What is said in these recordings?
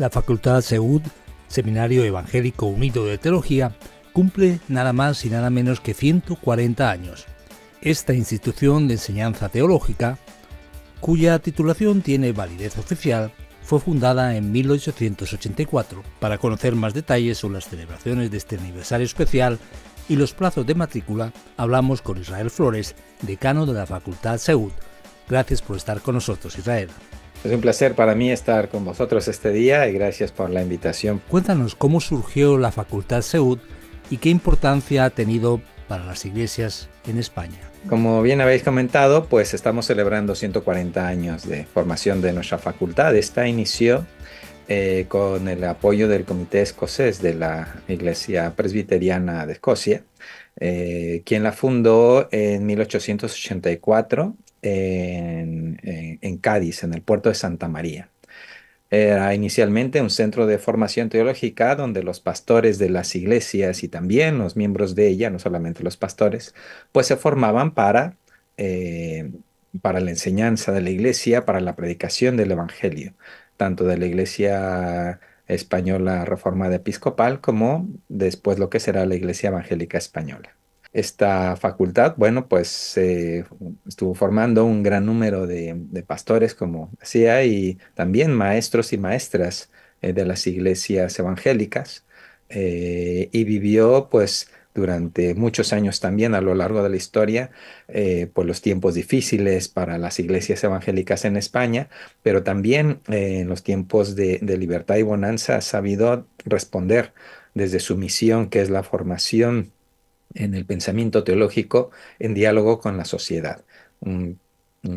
la Facultad Seúd, Seminario Evangélico Unido de Teología, cumple nada más y nada menos que 140 años. Esta institución de enseñanza teológica, cuya titulación tiene validez oficial, fue fundada en 1884. Para conocer más detalles sobre las celebraciones de este aniversario especial y los plazos de matrícula, hablamos con Israel Flores, decano de la Facultad Seúd. Gracias por estar con nosotros, Israel. Es un placer para mí estar con vosotros este día y gracias por la invitación. Cuéntanos cómo surgió la Facultad Seud y qué importancia ha tenido para las iglesias en España. Como bien habéis comentado, pues estamos celebrando 140 años de formación de nuestra facultad. Esta inició eh, con el apoyo del Comité Escocés de la Iglesia Presbiteriana de Escocia, eh, quien la fundó en 1884 en, Cádiz, en el puerto de Santa María. Era inicialmente un centro de formación teológica donde los pastores de las iglesias y también los miembros de ella, no solamente los pastores, pues se formaban para, eh, para la enseñanza de la iglesia, para la predicación del Evangelio, tanto de la iglesia española reformada episcopal como después lo que será la iglesia evangélica española. Esta facultad, bueno, pues estuvo formando un gran número de, pastores, como decía, y también maestros y maestras eh, de las iglesias evangélicas, eh, y vivió pues durante muchos años también a lo largo de la historia, eh, por los tiempos difíciles para las iglesias evangélicas en España, pero también en los tiempos de, de, libertad y bonanza ha sabido responder desde su misión, que es la formación en el pensamiento teológico en diálogo con la sociedad. Un,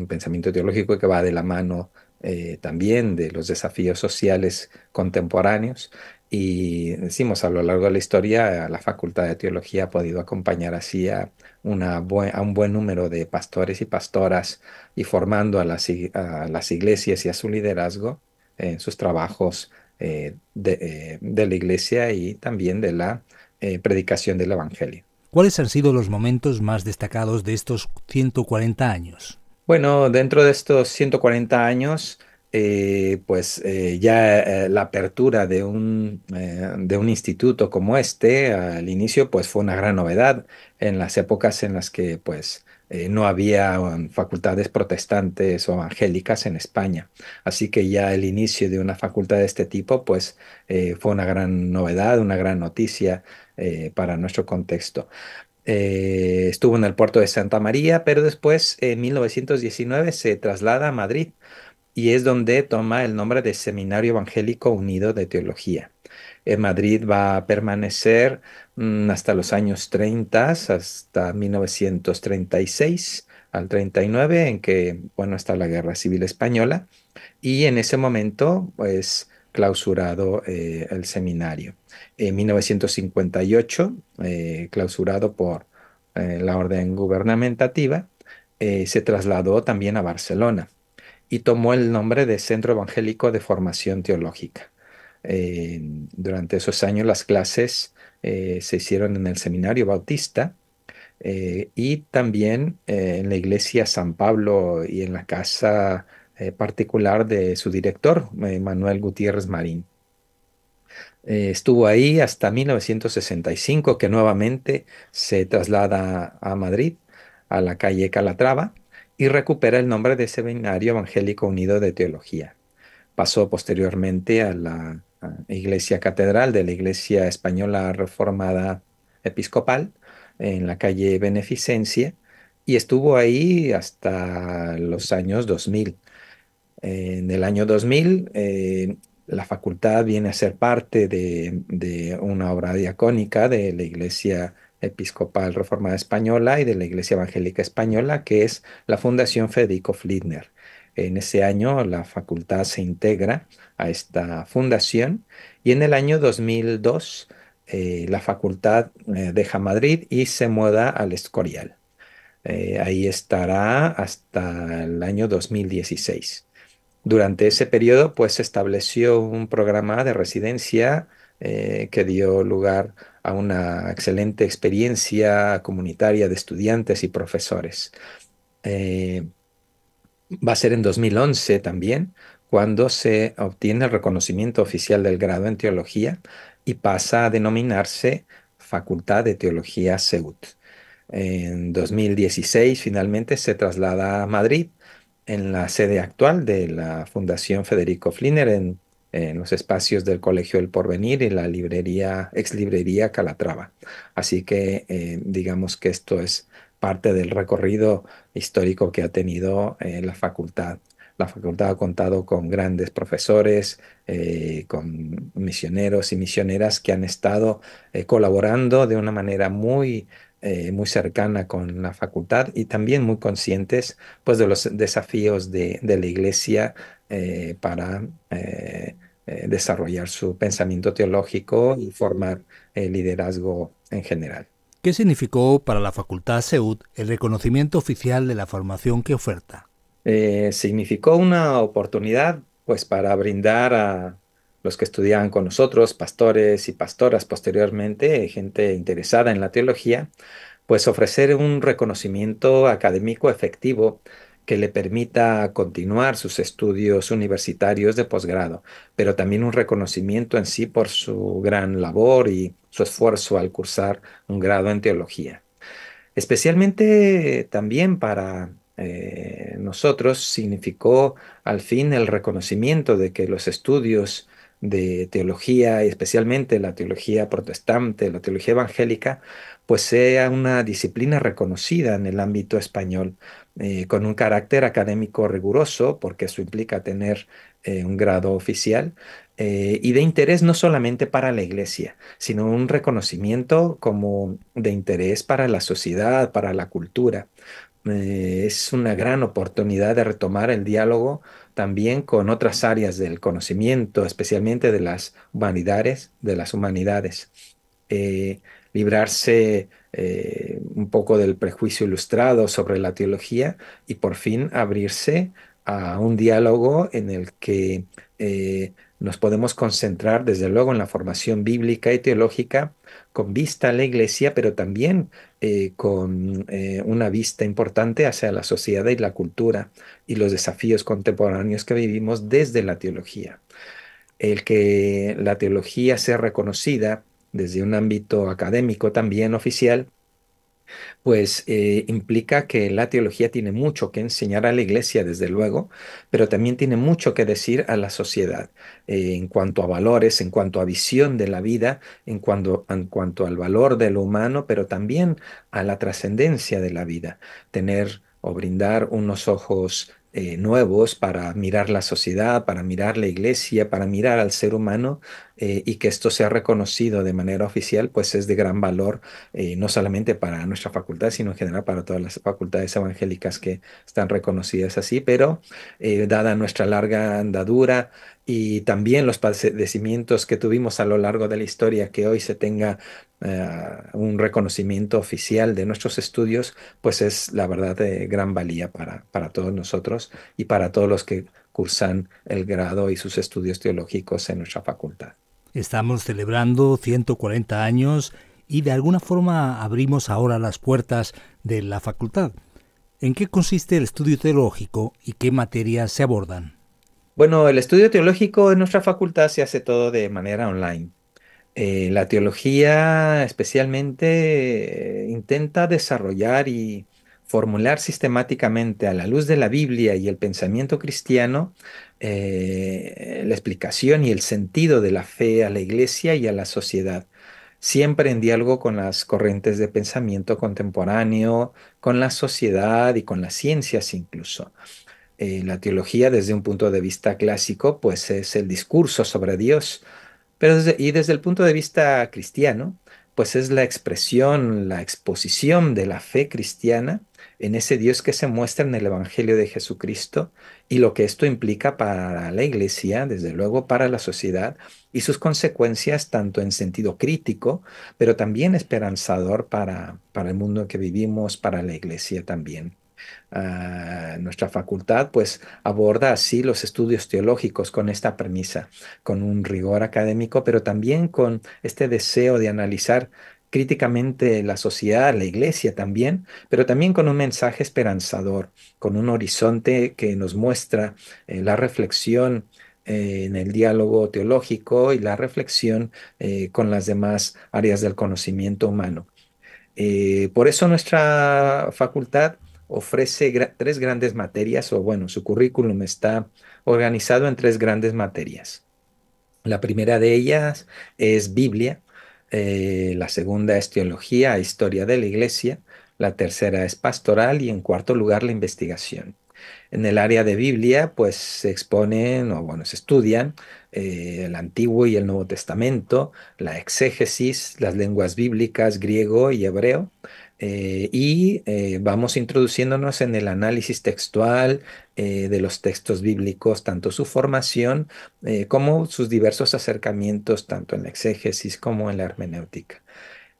pensamiento teológico que va de la mano eh, también de los desafíos sociales contemporáneos y decimos a lo largo de la historia la Facultad de Teología ha podido acompañar así a, un buen número de pastores y pastoras y formando a las, iglesias y a su liderazgo en sus trabajos eh, eh, de, la iglesia y también de la predicación del Evangelio. ¿Cuáles han sido los momentos más destacados de estos 140 años? Bueno, dentro de estos 140 años, eh, pues eh, ya eh, la apertura de un, instituto como este al inicio pues fue una gran novedad en las épocas en las que pues no había facultades protestantes o evangélicas en España. Así que ya el inicio de una facultad de este tipo pues fue una gran novedad, una gran noticia eh, para nuestro contexto. Eh, estuvo en el puerto de Santa María, pero después en 1919 se traslada a Madrid y es donde toma el nombre de Seminario Evangélico Unido de Teología. En Madrid va a permanecer mm, hasta los años 30, hasta 1936 al 39, en que, bueno, está la Guerra Civil Española. Y en ese momento, pues, clausurado eh, el seminario. En 1958, eh, clausurado por eh, la orden gubernamentativa, se trasladó también a Barcelona y tomó el nombre de Centro Evangélico de Formación Teológica. durante esos años las clases se hicieron en el Seminario Bautista y también en la iglesia San Pablo y en la casa eh, particular de su director, eh, Manuel Gutiérrez Marín. Eh, estuvo ahí hasta 1965, que nuevamente se traslada a Madrid, a la calle Calatrava, y recupera el nombre de Seminario Evangélico Unido de Teología. Pasó posteriormente a la Iglesia Catedral de la Iglesia Española Reformada Episcopal, en la calle Beneficencia, y estuvo ahí hasta los años 2000 en el año 2000, eh, la facultad viene a ser parte de, una obra diacónica de la Iglesia Episcopal Reformada Española y de la Iglesia Evangélica Española, que es la Fundación Federico Flitner. En ese año la facultad se integra a esta fundación y en el año 2002 eh, la facultad eh, deja Madrid y se muda al Escorial. ahí estará hasta el año 2016. Durante ese periodo, pues se estableció un programa de residencia eh, que dio lugar a una excelente experiencia comunitaria de estudiantes y profesores. Eh, va a ser en 2011 también cuando se obtiene el reconocimiento oficial del grado en teología y pasa a denominarse Facultad de Teología Seud. En 2016 finalmente se traslada a Madrid en la sede actual de la Fundación Federico Fliner en, los espacios del Colegio El Porvenir y la librería, ex librería Calatrava. Así que eh, digamos que esto es parte del recorrido histórico que ha tenido eh, la facultad. La facultad ha contado con grandes profesores, eh, con misioneros y misioneras que han estado colaborando de una manera muy eh, muy cercana con la facultad y también muy conscientes pues, de los desafíos de, la Iglesia eh, para eh, desarrollar su pensamiento teológico y formar el liderazgo en general. ¿Qué significó para la Facultad Seud el reconocimiento oficial de la formación que oferta? significó una oportunidad pues, para brindar a, los que estudiaban con nosotros, pastores y pastoras posteriormente, gente interesada en la teología, pues ofrecer un reconocimiento académico efectivo que le permita continuar sus estudios universitarios de posgrado, pero también un reconocimiento en sí por su gran labor y su esfuerzo al cursar un grado en teología. Especialmente también para eh, nosotros significó al fin el reconocimiento de que los estudios de teología, especialmente la teología protestante, la teología evangélica, pues sea una disciplina reconocida en el ámbito español, eh, con un carácter académico riguroso, porque eso implica tener eh, un grado oficial, eh, y de interés no solamente para la iglesia, sino un reconocimiento como de interés para la sociedad, para la cultura. es una gran oportunidad de retomar el diálogo también con otras áreas del conocimiento, especialmente de las humanidades, de las humanidades. Eh, librarse eh, un poco del prejuicio ilustrado sobre la teología y por fin abrirse a un diálogo en el que eh, nos podemos concentrar, desde luego, en la formación bíblica y teológica con vista a la iglesia, pero también eh, con eh, una vista importante hacia la sociedad y la cultura y los desafíos contemporáneos que vivimos desde la teología. El que la teología sea reconocida desde un ámbito académico también oficial pues eh, implica que la teología tiene mucho que enseñar a la iglesia, desde luego, pero también tiene mucho que decir a la sociedad eh, en cuanto a valores, en cuanto a visión de la vida, en cuanto, en cuanto al valor de lo humano, pero también a la trascendencia de la vida. Tener o brindar unos ojos eh, nuevos para mirar la sociedad, para mirar la iglesia, para mirar al ser humano eh, y que esto sea reconocido de manera oficial, pues es de gran valor, eh, no solamente para nuestra facultad, sino en general para todas las facultades evangélicas que están reconocidas así, pero dada nuestra larga andadura, y también los padecimientos que tuvimos a lo largo de la historia, que hoy se tenga ah, un reconocimiento oficial de nuestros estudios, pues es la verdad de gran valía para, para todos nosotros y para todos los que cursan el grado y sus estudios teológicos en nuestra facultad. Estamos celebrando 140 años y de alguna forma abrimos ahora las puertas de la facultad. ¿En qué consiste el estudio teológico y qué materias se abordan? Bueno, el estudio teológico en nuestra facultad se hace todo de manera online. Eh, la teología especialmente eh, intenta desarrollar y formular sistemáticamente a la luz de la Biblia y el pensamiento cristiano eh, la explicación y el sentido de la fe a la iglesia y a la sociedad, siempre en diálogo con las corrientes de pensamiento contemporáneo, con la sociedad y con las ciencias incluso. Eh, la teología desde un punto de vista clásico, pues es el discurso sobre Dios, pero y desde el punto de vista cristiano, pues es la expresión, la exposición de la fe cristiana en ese Dios que se muestra en el Evangelio de Jesucristo y lo que esto implica para la iglesia, desde luego para la sociedad y sus consecuencias tanto en sentido crítico, pero también esperanzador para, para el mundo que vivimos, para la iglesia también. Ah, nuestra facultad pues aborda así los estudios teológicos con esta premisa, con un rigor académico, pero también con este deseo de analizar críticamente la sociedad, la iglesia también, pero también con un mensaje esperanzador, con un horizonte que nos muestra eh, la reflexión eh, en el diálogo teológico y la reflexión eh, con las demás áreas del conocimiento humano. por eso nuestra facultad ofrece tres grandes materias, o bueno, su currículum está organizado en tres grandes materias. La primera de ellas es Biblia, eh, la segunda es teología, e historia de la iglesia, la tercera es pastoral y en cuarto lugar la investigación. En el área de Biblia, pues se exponen o bueno, se estudian eh, el Antiguo y el Nuevo Testamento, la exégesis, las lenguas bíblicas, griego y hebreo, eh, y eh, vamos introduciéndonos en el análisis textual eh, de los textos bíblicos, tanto su formación como sus diversos acercamientos, tanto en la exégesis como en la hermenéutica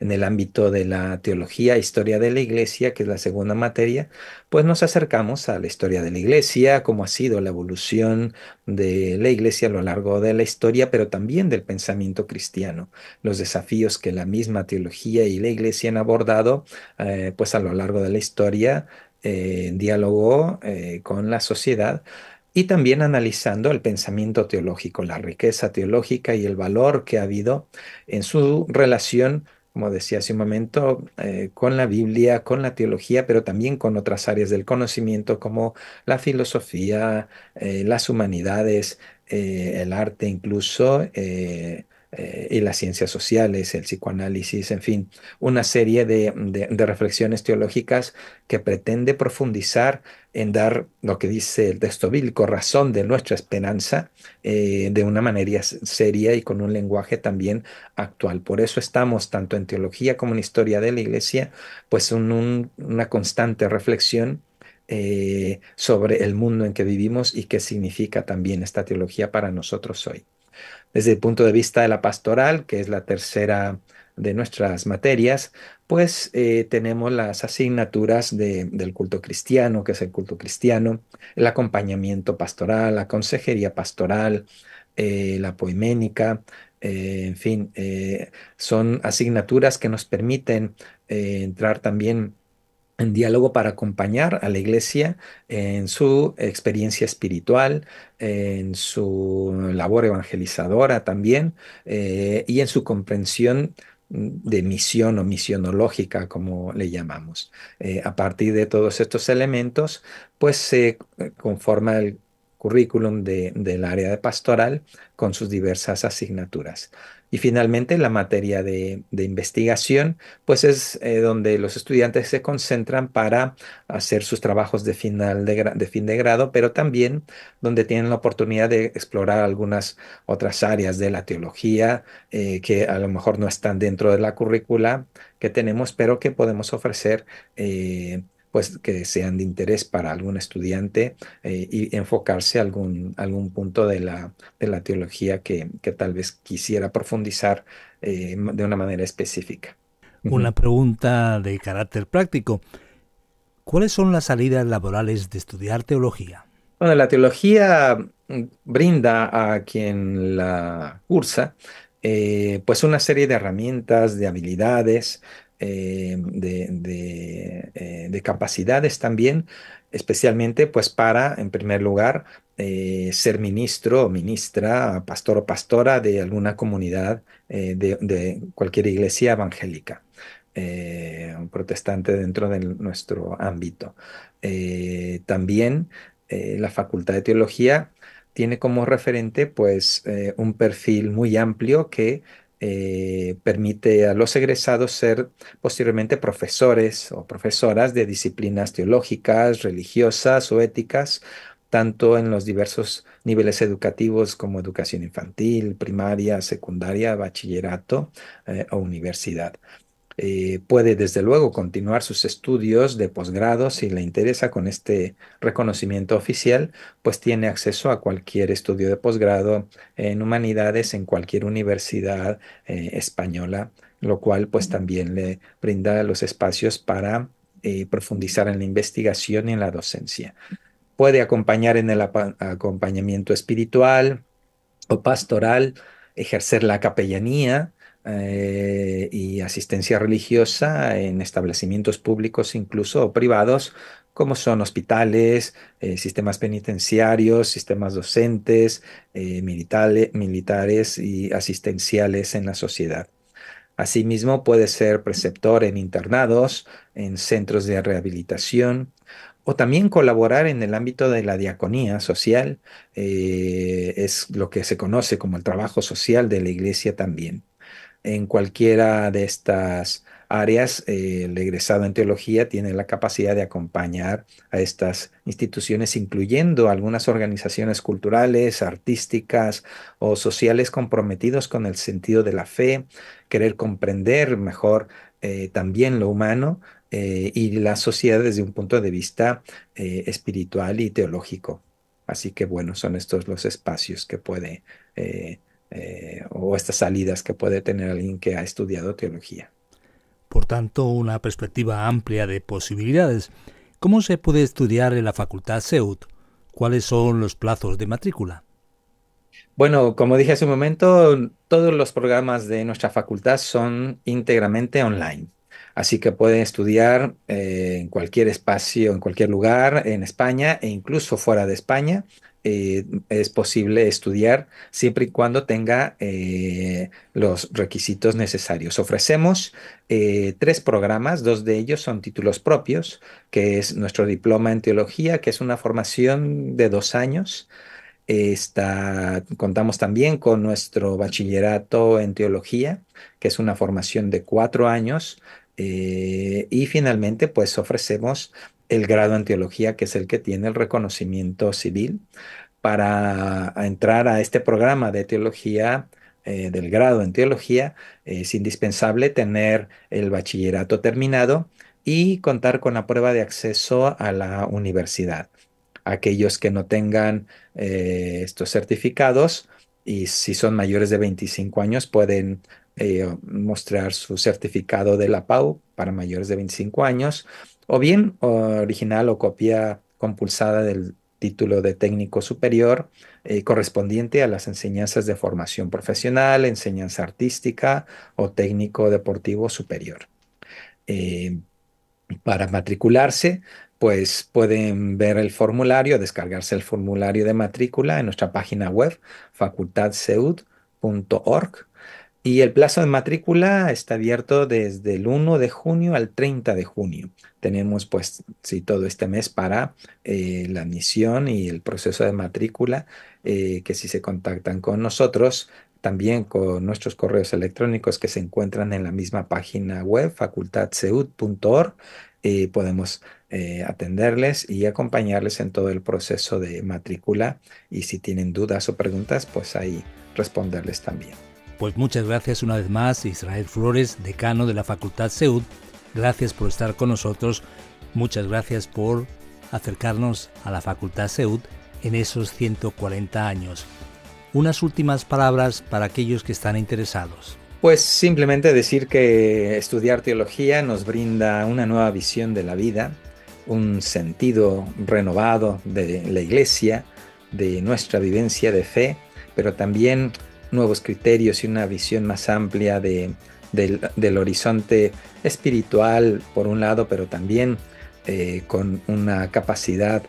en el ámbito de la teología, historia de la iglesia, que es la segunda materia, pues nos acercamos a la historia de la iglesia, cómo ha sido la evolución de la iglesia a lo largo de la historia, pero también del pensamiento cristiano, los desafíos que la misma teología y la iglesia han abordado eh, pues a lo largo de la historia eh, en diálogo eh, con la sociedad y también analizando el pensamiento teológico, la riqueza teológica y el valor que ha habido en su relación como decía hace un momento, eh, con la Biblia, con la teología, pero también con otras áreas del conocimiento como la filosofía, eh, las humanidades, eh, el arte incluso, eh, y las ciencias sociales, el psicoanálisis, en fin, una serie de, reflexiones teológicas que pretende profundizar en dar lo que dice el texto bíblico, razón de nuestra esperanza, eh, de una manera seria y con un lenguaje también actual. Por eso estamos, tanto en teología como en historia de la iglesia, pues en una constante reflexión eh, sobre el mundo en que vivimos y qué significa también esta teología para nosotros hoy desde el punto de vista de la pastoral, que es la tercera de nuestras materias, pues eh, tenemos las asignaturas del culto cristiano, que es el culto cristiano, el acompañamiento pastoral, la consejería pastoral, eh, la poiménica, eh, en fin, son asignaturas que nos permiten entrar también en diálogo para acompañar a la iglesia en su experiencia espiritual, en su labor evangelizadora también eh, y en su comprensión de misión o misionológica, como le llamamos. Eh, a partir de todos estos elementos, pues se eh, conforma el, currículum de, del área de pastoral con sus diversas asignaturas. Y finalmente, la materia de, investigación, pues es eh, donde los estudiantes se concentran para hacer sus trabajos de, final de, de, fin de grado, pero también donde tienen la oportunidad de explorar algunas otras áreas de la teología eh, que a lo mejor no están dentro de la currícula que tenemos, pero que podemos ofrecer eh, pues que sean de interés para algún estudiante eh, y enfocarse a algún, punto de la, teología que, tal vez quisiera profundizar eh, de una manera específica. Una pregunta de carácter práctico. ¿Cuáles son las salidas laborales de estudiar teología? Bueno, la teología mm, brinda a quien la cursa eh, pues una serie de herramientas, de habilidades eh, eh, de, capacidades también, especialmente pues para, en primer lugar, eh, ser ministro o ministra, pastor o pastora de alguna comunidad de, cualquier iglesia evangélica. protestante dentro de nuestro ámbito. también la Facultad de Teología tiene como referente pues un perfil muy amplio que eh, permite a los egresados ser posteriormente profesores o profesoras de disciplinas teológicas, religiosas o éticas, tanto en los diversos niveles educativos como educación infantil, primaria, secundaria, bachillerato eh, o universidad. Eh, puede desde luego continuar sus estudios de posgrado si le interesa con este reconocimiento oficial, pues tiene acceso a cualquier estudio de posgrado en humanidades en cualquier universidad eh, española, lo cual pues también le brinda los espacios para eh, profundizar en la investigación y en la docencia. Puede acompañar en el acompañamiento espiritual o pastoral, ejercer la capellanía, eh, y asistencia religiosa en establecimientos públicos, incluso privados, como son hospitales, eh, sistemas penitenciarios, sistemas docentes, eh, militares y asistenciales en la sociedad. Asimismo, puede ser preceptor en internados, en centros de rehabilitación, o también colaborar en el ámbito de la diaconía social, es lo que se conoce como el trabajo social de la iglesia también en cualquiera de estas áreas, eh, el egresado en teología tiene la capacidad de acompañar a estas instituciones, incluyendo algunas organizaciones culturales, artísticas o sociales comprometidos con el sentido de la fe, querer comprender mejor eh, también lo humano eh, y la sociedad desde un punto de vista espiritual y teológico. Así que bueno, son estos los espacios que puede tener. Eh, o estas salidas que puede tener alguien que ha estudiado teología. Por tanto, una perspectiva amplia de posibilidades. ¿Cómo se puede estudiar en la Facultad SEUT? ¿Cuáles son los plazos de matrícula? Bueno, como dije hace un momento, todos los programas de nuestra facultad son íntegramente online. Así que pueden estudiar eh, en cualquier espacio, en cualquier lugar, en España e incluso fuera de España. Eh, es posible estudiar siempre y cuando tenga eh, los requisitos necesarios. Ofrecemos eh, tres programas, dos de ellos son títulos propios, que es nuestro diploma en teología, que es una formación de dos años. Está, contamos también con nuestro bachillerato en teología, que es una formación de cuatro años, y finalmente, pues ofrecemos el grado en teología, que es el que tiene el reconocimiento civil, para entrar a este programa de teología, eh, del grado en teología, es indispensable tener el bachillerato terminado y contar con la prueba de acceso a la universidad. Aquellos que no tengan eh, estos certificados y si son mayores de 25 años pueden eh, mostrar su certificado de la PAU para mayores de 25 años o bien original o copia compulsada del título de técnico superior eh, correspondiente a las enseñanzas de formación profesional, enseñanza artística o técnico deportivo superior. Eh, para matricularse, pues pueden ver el formulario, descargarse el formulario de matrícula en nuestra página web facultadseud.org y el plazo de matrícula está abierto desde el 1 de junio al 30 de junio. Tenemos pues si todo este mes para eh, la admisión y el proceso de matrícula, eh, que si se contactan con nosotros, también con nuestros correos electrónicos que se encuentran en la misma página web, facultadseud.org, eh, podemos atenderles y acompañarles en todo el proceso de matrícula. Y si tienen dudas o preguntas, pues ahí responderles también. Pues muchas gracias una vez más, Israel Flores, decano de la Facultad Seud. Gracias por estar con nosotros. Muchas gracias por acercarnos a la Facultad Seud en esos 140 años. Unas últimas palabras para aquellos que están interesados. Pues simplemente decir que estudiar teología nos brinda una nueva visión de la vida, un sentido renovado de la iglesia, de nuestra vivencia de fe, pero también nuevos criterios y una visión más amplia del, horizonte espiritual, por un lado, pero también eh, con una capacidad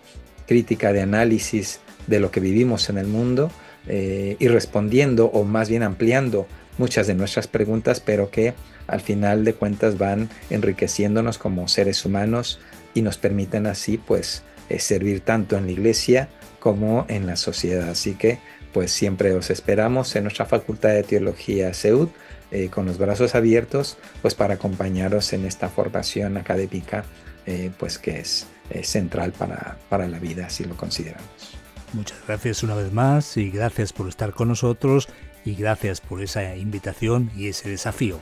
crítica de análisis de lo que vivimos en el mundo eh, y respondiendo o más bien ampliando muchas de nuestras preguntas, pero que al final de cuentas van enriqueciéndonos como seres humanos y nos permiten así pues eh, servir tanto en la iglesia como en la sociedad. Así que pues siempre os esperamos en nuestra Facultad de Teología Seud, eh, con los brazos abiertos pues para acompañaros en esta formación académica eh, pues que es, central para, para la vida si lo consideramos. Muchas gracias una vez más y gracias por estar con nosotros y gracias por esa invitación y ese desafío.